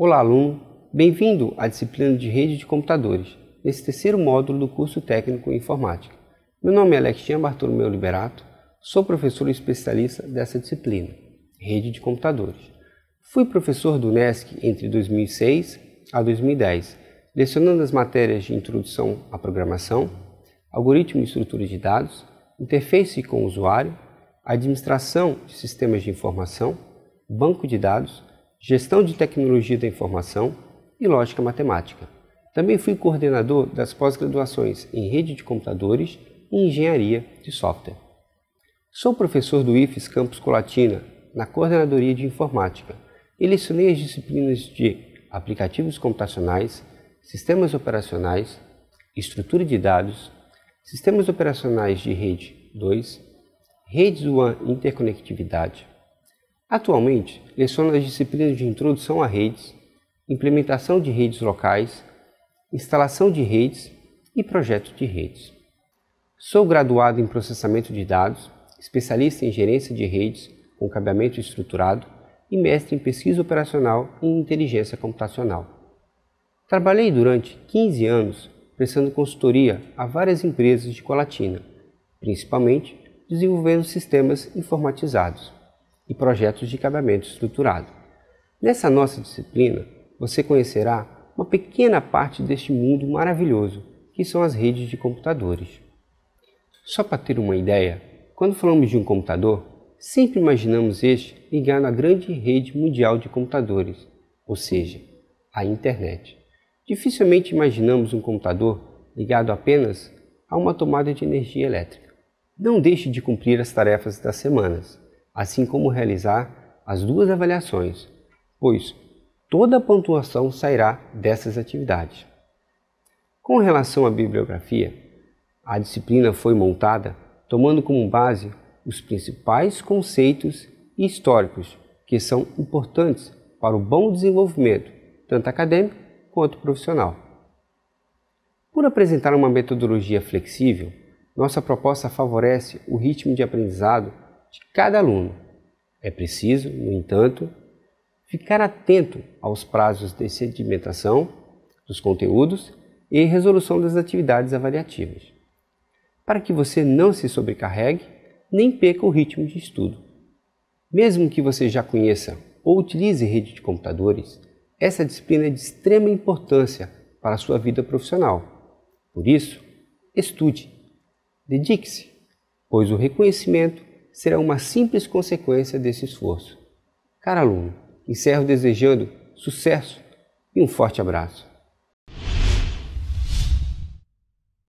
Olá, aluno! Bem-vindo à disciplina de Rede de Computadores, nesse terceiro módulo do curso técnico em Informática. Meu nome é Alexandre Bartolomeu Liberato, sou professor especialista dessa disciplina, Rede de Computadores. Fui professor do NESC entre 2006 a 2010, lecionando as matérias de Introdução à Programação, Algoritmo e Estrutura de Dados, Interface com o Usuário, Administração de Sistemas de Informação, Banco de Dados Gestão de Tecnologia da Informação e Lógica Matemática. Também fui coordenador das pós-graduações em Rede de Computadores e Engenharia de Software. Sou professor do IFES Campus Colatina, na Coordenadoria de Informática, e lecionei as disciplinas de Aplicativos Computacionais, Sistemas Operacionais, Estrutura de Dados, Sistemas Operacionais de Rede 2, Redes WAN Interconectividade, Atualmente, leciono as disciplinas de Introdução a Redes, Implementação de Redes Locais, Instalação de Redes e Projeto de Redes. Sou graduado em Processamento de Dados, especialista em Gerência de Redes com Cabeamento Estruturado e mestre em Pesquisa Operacional e Inteligência Computacional. Trabalhei durante 15 anos prestando consultoria a várias empresas de Colatina, principalmente desenvolvendo sistemas informatizados e projetos de cabeamento estruturado. Nessa nossa disciplina, você conhecerá uma pequena parte deste mundo maravilhoso que são as redes de computadores. Só para ter uma ideia, quando falamos de um computador, sempre imaginamos este ligado à grande rede mundial de computadores, ou seja, a internet. Dificilmente imaginamos um computador ligado apenas a uma tomada de energia elétrica. Não deixe de cumprir as tarefas das semanas assim como realizar as duas avaliações, pois toda a pontuação sairá dessas atividades. Com relação à bibliografia, a disciplina foi montada tomando como base os principais conceitos históricos que são importantes para o bom desenvolvimento, tanto acadêmico quanto profissional. Por apresentar uma metodologia flexível, nossa proposta favorece o ritmo de aprendizado de cada aluno. É preciso, no entanto, ficar atento aos prazos de sedimentação dos conteúdos e resolução das atividades avaliativas, para que você não se sobrecarregue nem perca o ritmo de estudo. Mesmo que você já conheça ou utilize rede de computadores, essa disciplina é de extrema importância para a sua vida profissional. Por isso, estude, dedique-se, pois o reconhecimento será uma simples consequência desse esforço. Caro aluno, encerro desejando sucesso e um forte abraço.